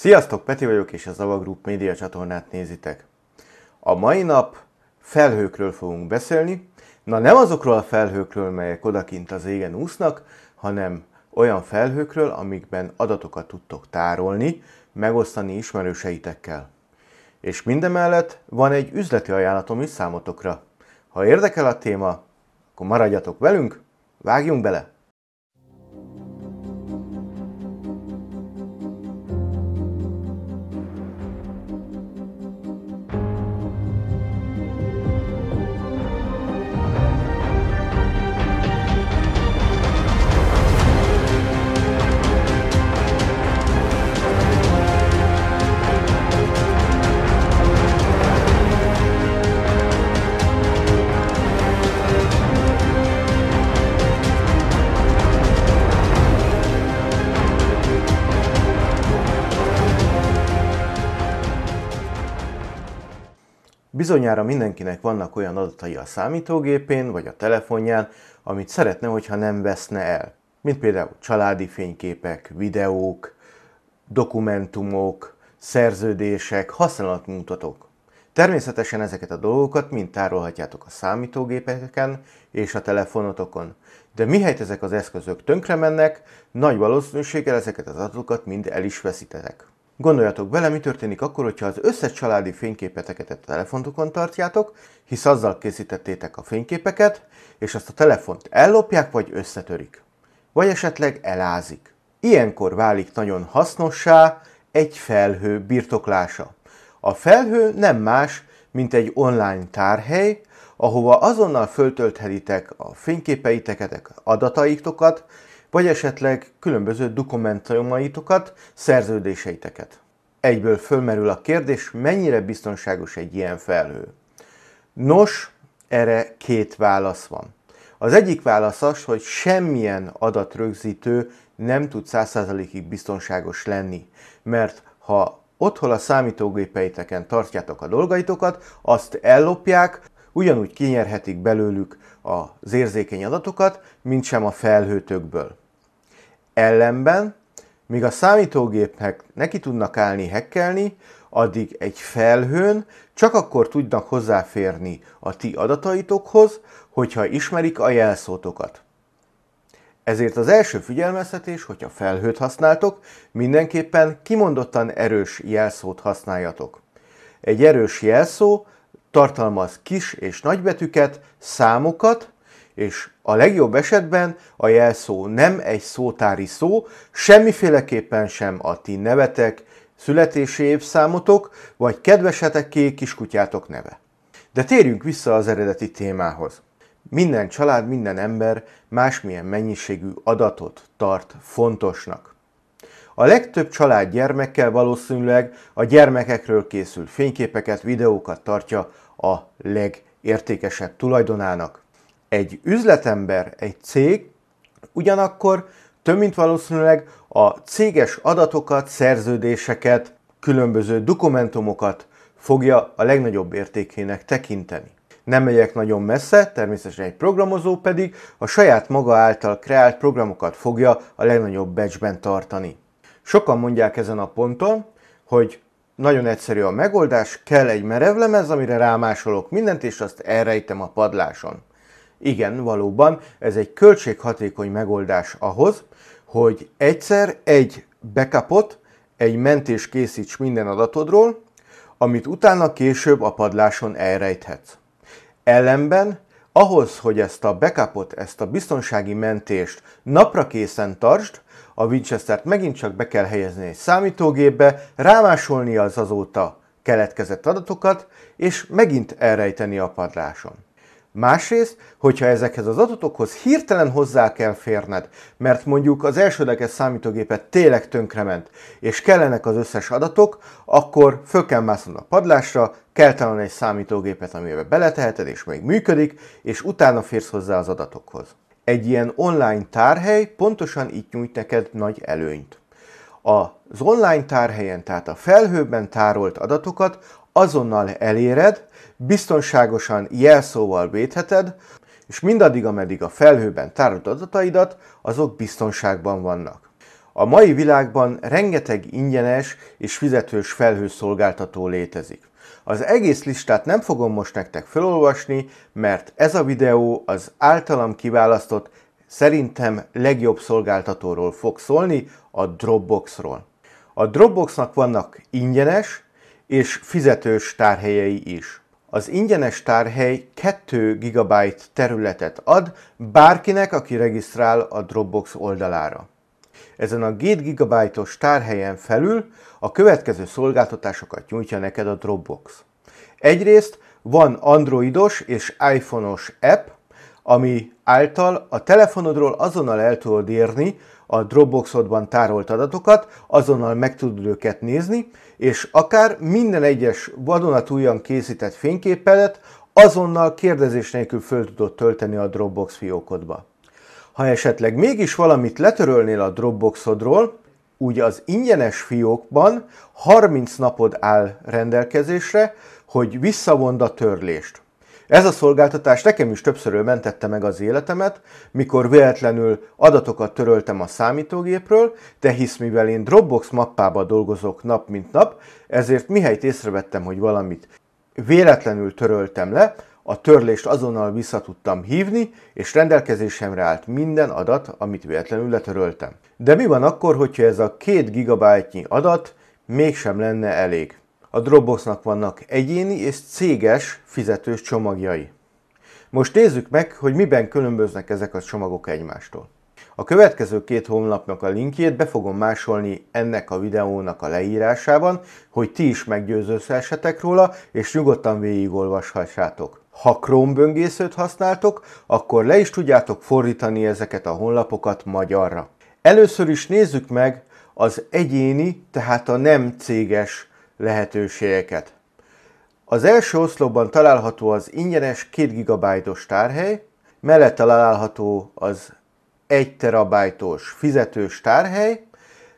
Sziasztok, Peti vagyok, és az Zava Group média csatornát nézitek. A mai nap felhőkről fogunk beszélni. Na nem azokról a felhőkről, melyek odakint az égen úsznak, hanem olyan felhőkről, amikben adatokat tudtok tárolni, megosztani ismerőseitekkel. És mindemellett van egy üzleti ajánlatom is számotokra. Ha érdekel a téma, akkor maradjatok velünk, vágjunk bele! Bizonyára mindenkinek vannak olyan adatai a számítógépén vagy a telefonján, amit szeretne, hogyha nem veszne el. Mint például családi fényképek, videók, dokumentumok, szerződések, használatmutatók. Természetesen ezeket a dolgokat mind tárolhatjátok a számítógépeken és a telefonotokon. De mihelyt ezek az eszközök tönkre mennek, nagy valószínűséggel ezeket az adatokat mind el is veszítetek. Gondoljatok bele, mi történik akkor, hogyha az összes családi fényképeteket a telefontokon tartjátok, hisz azzal készítettétek a fényképeket, és azt a telefont ellopják vagy összetörik. Vagy esetleg elázik. Ilyenkor válik nagyon hasznossá egy felhő birtoklása. A felhő nem más, mint egy online tárhely, ahova azonnal föltölthetitek a fényképeiteket, adataiktokat, vagy esetleg különböző dokumentumaitokat, szerződéseiteket. Egyből fölmerül a kérdés, mennyire biztonságos egy ilyen felhő. Nos, erre két válasz van. Az egyik válasz az, hogy semmilyen adatrögzítő nem tud 100%-ig biztonságos lenni, mert ha otthon a számítógépeiteken tartjátok a dolgaitokat, azt ellopják, ugyanúgy kinyerhetik belőlük az érzékeny adatokat, mint sem a felhőtökből. Ellenben, míg a számítógépnek neki tudnak állni hekkelni, addig egy felhőn csak akkor tudnak hozzáférni a ti adataitokhoz, hogyha ismerik a jelszótokat. Ezért az első figyelmeztetés, hogyha felhőt használtok, mindenképpen kimondottan erős jelszót használjatok. Egy erős jelszó tartalmaz kis és nagybetűket, számokat, és a legjobb esetben a jelszó nem egy szótári szó, semmiféleképpen sem a ti nevetek, születési évszámotok, vagy kedveseteké kiskutyátok neve. De térjünk vissza az eredeti témához. Minden család, minden ember másmilyen mennyiségű adatot tart fontosnak. A legtöbb család gyermekkel valószínűleg a gyermekekről készült fényképeket, videókat tartja a legértékesebb tulajdonának. Egy üzletember, egy cég ugyanakkor több mint valószínűleg a céges adatokat, szerződéseket, különböző dokumentumokat fogja a legnagyobb értékének tekinteni. Nem megyek nagyon messze, természetesen egy programozó pedig a saját maga által kreált programokat fogja a legnagyobb becsben tartani. Sokan mondják ezen a ponton, hogy nagyon egyszerű a megoldás, kell egy merev lemez, amire rámásolok mindent, és azt elrejtem a padláson. Igen, valóban, ez egy költséghatékony megoldás ahhoz, hogy egyszer egy backupot, egy mentés készíts minden adatodról, amit utána később a padláson elrejthetsz. Ellenben ahhoz, hogy ezt a backupot, ezt a biztonsági mentést napra készen tartsd, a Winchester-t megint csak be kell helyezni egy számítógépbe, rámásolni az azóta keletkezett adatokat, és megint elrejteni a padláson. Másrészt, hogyha ezekhez az adatokhoz hirtelen hozzá kell férned, mert mondjuk az elsődleges számítógépet tényleg tönkrement, és kellenek az összes adatok, akkor föl kell másznod a padlásra, kell találni egy számítógépet, amivel beleteheted és még működik, és utána férsz hozzá az adatokhoz. Egy ilyen online tárhely pontosan itt nyújt neked nagy előnyt. Az online tárhelyen, tehát a felhőben tárolt adatokat azonnal eléred, biztonságosan jelszóval védheted, és mindaddig, ameddig a felhőben tárolt adataidat, azok biztonságban vannak. A mai világban rengeteg ingyenes és fizetős felhőszolgáltató létezik. Az egész listát nem fogom most nektek felolvasni, mert ez a videó az általam kiválasztott szerintem legjobb szolgáltatóról fog szólni, a Dropboxról. A Dropboxnak vannak ingyenes, és fizetős tárhelyei is. Az ingyenes tárhely 2 GB területet ad bárkinek, aki regisztrál a Dropbox oldalára. Ezen a 2 GB-os tárhelyen felül a következő szolgáltatásokat nyújtja neked a Dropbox. Egyrészt van androidos és iPhone-os app, ami által a telefonodról azonnal el tudod érni a Dropboxodban tárolt adatokat, azonnal meg tudod őket nézni, és akár minden egyes vadonatújan készített fényképedet azonnal kérdezés nélkül föl tudod tölteni a Dropbox fiókodba. Ha esetleg mégis valamit letörölnél a Dropboxodról, úgy az ingyenes fiókban 30 napod áll rendelkezésre, hogy visszavond a törlést. Ez a szolgáltatás nekem is többszörül mentette meg az életemet, mikor véletlenül adatokat töröltem a számítógépről, de hisz mivel én Dropbox mappába dolgozok nap mint nap, ezért mihelyt észrevettem, hogy valamit véletlenül töröltem le, a törlést azonnal vissza tudtam hívni, és rendelkezésemre állt minden adat, amit véletlenül letöröltem. De mi van akkor, hogyha ez a 2 gigabájtnyi adat mégsem lenne elég? a Dropboxnak vannak egyéni és céges fizetős csomagjai. Most nézzük meg, hogy miben különböznek ezek a csomagok egymástól. A következő két hónapnak a linkjét be fogom másolni ennek a videónak a leírásában, hogy ti is meggyőzőzhessetek róla, és nyugodtan végigolvashassátok. Ha Chrome böngészőt használtok, akkor le is tudjátok fordítani ezeket a honlapokat magyarra. Először is nézzük meg az egyéni, tehát a nem céges lehetőségeket. Az első oszlopban található az ingyenes 2 GB-os tárhely, mellett található az 1 terabájtos fizetős tárhely,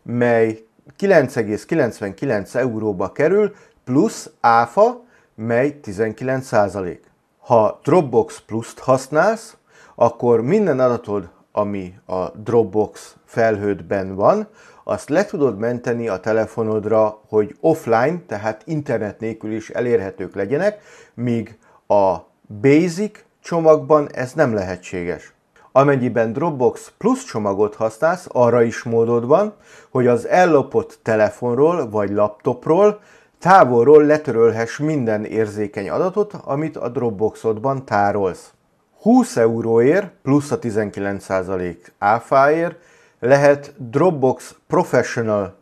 mely 9,99 euróba kerül, plusz áfa, mely 19%. Ha Dropbox Plus-t használsz, akkor minden adatod, ami a Dropbox felhődben van, azt le tudod menteni a telefonodra, hogy offline, tehát internet nélkül is elérhetők legyenek, míg a Basic csomagban ez nem lehetséges. Amennyiben Dropbox Plus csomagot használsz, arra is módod van, hogy az ellopott telefonról vagy laptopról távolról letörölhess minden érzékeny adatot, amit a Dropboxodban tárolsz. 20 euróért plusz a 19% áfáért lehet Dropbox Professional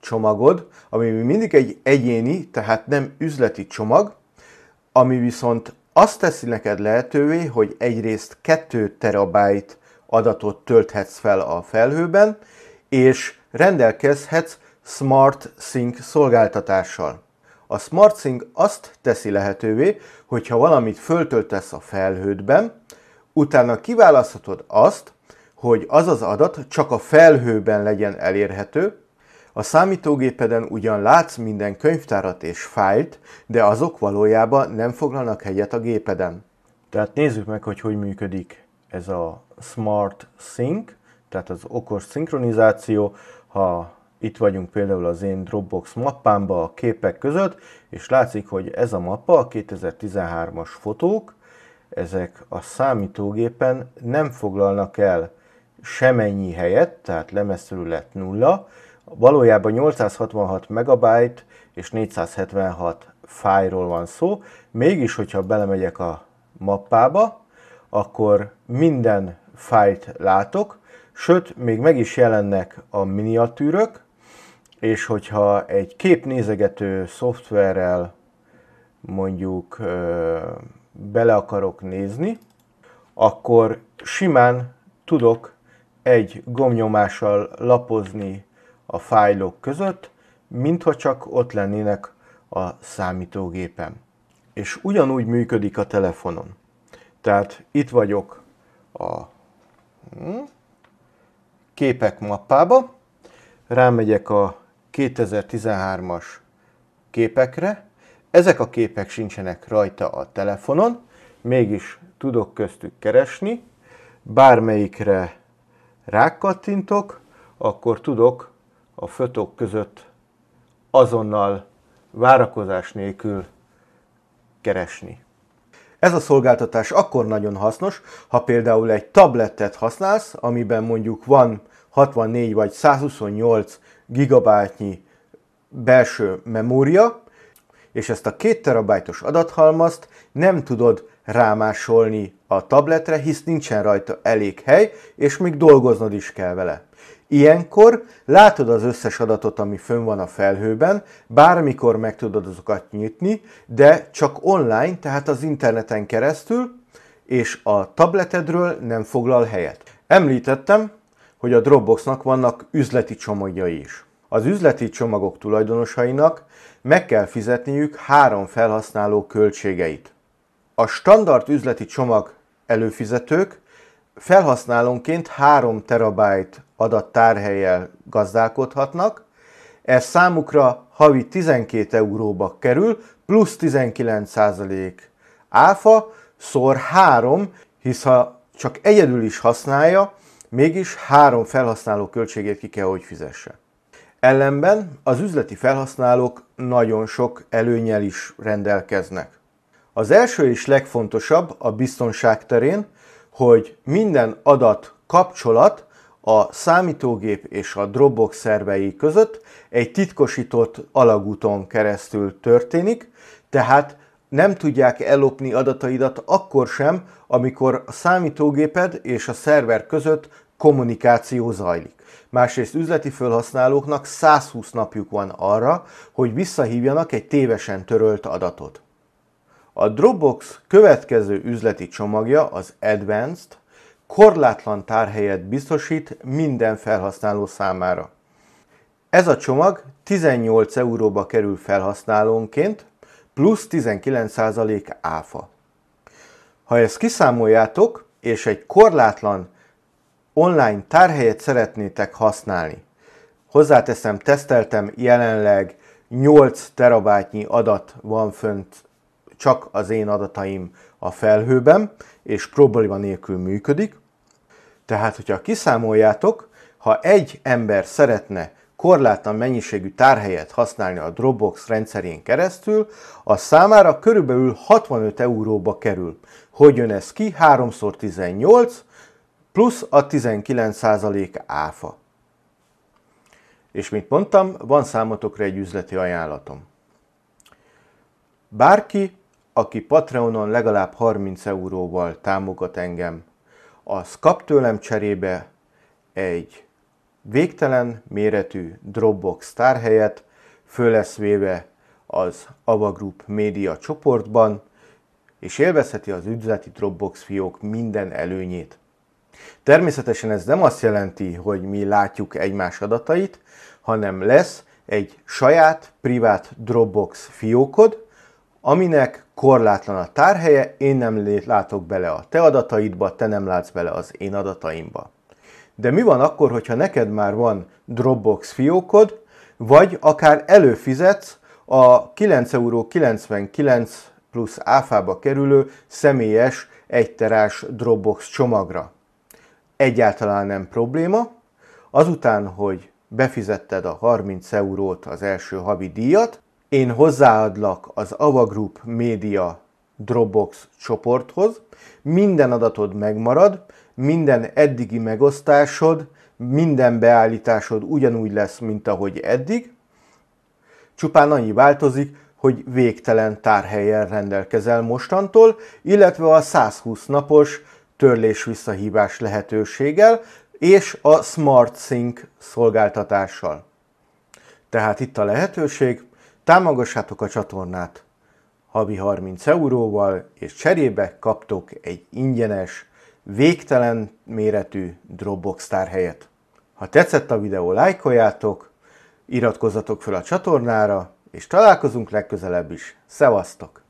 csomagod, ami mindig egy egyéni, tehát nem üzleti csomag, ami viszont azt teszi neked lehetővé, hogy egyrészt 2 terabájt adatot tölthetsz fel a felhőben, és rendelkezhetsz Smart Sync szolgáltatással. A Smart Sync azt teszi lehetővé, hogyha valamit föltöltesz a felhődben, utána kiválaszthatod azt, hogy az az adat csak a felhőben legyen elérhető, a számítógépeden ugyan látsz minden könyvtárat és fájlt, de azok valójában nem foglalnak helyet a gépeden. Tehát nézzük meg, hogy hogy működik ez a Smart Sync, tehát az okos szinkronizáció. Ha itt vagyunk például az én Dropbox mappámba a képek között, és látszik, hogy ez a mappa, a 2013-as fotók, ezek a számítógépen nem foglalnak el semennyi helyet, tehát lemezterület nulla, valójában 866 megabyte és 476 fájról van szó, mégis, hogyha belemegyek a mappába, akkor minden fájt látok, sőt, még meg is jelennek a miniatűrök, és hogyha egy képnézegető szoftverrel mondjuk bele akarok nézni, akkor simán tudok egy gomnyomással lapozni a fájlok között, mintha csak ott lennének a számítógépen. És ugyanúgy működik a telefonon. Tehát itt vagyok a hm, képek mappába, rámegyek a 2013-as képekre, ezek a képek sincsenek rajta a telefonon, mégis tudok köztük keresni, bármelyikre rákattintok, akkor tudok a fotók között azonnal várakozás nélkül keresni. Ez a szolgáltatás akkor nagyon hasznos, ha például egy tabletet használsz, amiben mondjuk van 64 vagy 128 gigabájtnyi belső memória, és ezt a 2 terabájtos adathalmazt nem tudod rámásolni a tabletre, hisz nincsen rajta elég hely, és még dolgoznod is kell vele. Ilyenkor látod az összes adatot, ami fönn van a felhőben, bármikor meg tudod azokat nyitni, de csak online, tehát az interneten keresztül, és a tabletedről nem foglal helyet. Említettem, hogy a Dropboxnak vannak üzleti csomagjai is. Az üzleti csomagok tulajdonosainak meg kell fizetniük három felhasználó költségeit. A standard üzleti csomag előfizetők felhasználónként 3 terabájt adattárhelyel gazdálkodhatnak, ez számukra havi 12 euróba kerül, plusz 19% áfa, szor 3, hisz ha csak egyedül is használja, mégis három felhasználó költségét ki kell, hogy fizesse. Ellenben az üzleti felhasználók nagyon sok előnyel is rendelkeznek. Az első és legfontosabb a biztonság terén, hogy minden adat kapcsolat a számítógép és a Dropbox szervei között egy titkosított alagúton keresztül történik, tehát nem tudják ellopni adataidat akkor sem, amikor a számítógéped és a szerver között kommunikáció zajlik. Másrészt üzleti felhasználóknak 120 napjuk van arra, hogy visszahívjanak egy tévesen törölt adatot. A Dropbox következő üzleti csomagja, az Advanced, korlátlan tárhelyet biztosít minden felhasználó számára. Ez a csomag 18 euróba kerül felhasználónként, plusz 19% áfa. Ha ezt kiszámoljátok, és egy korlátlan online tárhelyet szeretnétek használni, hozzáteszem, teszteltem jelenleg 8 terabátnyi adat van fönt csak az én adataim a felhőben, és probléma nélkül működik. Tehát, hogyha kiszámoljátok, ha egy ember szeretne korlátlan mennyiségű tárhelyet használni a Dropbox rendszerén keresztül, az számára körülbelül 65 euróba kerül. Hogy jön ez ki? 3x18 plusz a 19% áfa. És mint mondtam, van számotokra egy üzleti ajánlatom. Bárki aki Patreonon legalább 30 euróval támogat engem, az kap tőlem cserébe egy végtelen méretű Dropbox tárhelyet, föl lesz véve az Ava Group média csoportban, és élvezheti az üzleti Dropbox fiók minden előnyét. Természetesen ez nem azt jelenti, hogy mi látjuk egymás adatait, hanem lesz egy saját privát Dropbox fiókod, aminek korlátlan a tárhelye, én nem látok bele a te adataidba, te nem látsz bele az én adataimba. De mi van akkor, hogyha neked már van Dropbox fiókod, vagy akár előfizetsz a euró plusz áfába kerülő személyes egyterás Dropbox csomagra. Egyáltalán nem probléma. Azután, hogy befizetted a 30 eurót az első havi díjat, én hozzáadlak az Ava Group Media Dropbox csoporthoz, minden adatod megmarad, minden eddigi megosztásod, minden beállításod ugyanúgy lesz, mint ahogy eddig, csupán annyi változik, hogy végtelen tárhelyen rendelkezel mostantól, illetve a 120 napos törlés-visszahívás lehetőséggel és a Smart Sync szolgáltatással. Tehát itt a lehetőség, Támogassátok a csatornát havi 30 euróval, és cserébe kaptok egy ingyenes, végtelen méretű Dropbox tárhelyet. Ha tetszett a videó, lájkoljátok, iratkozzatok fel a csatornára, és találkozunk legközelebb is. Szevasztok!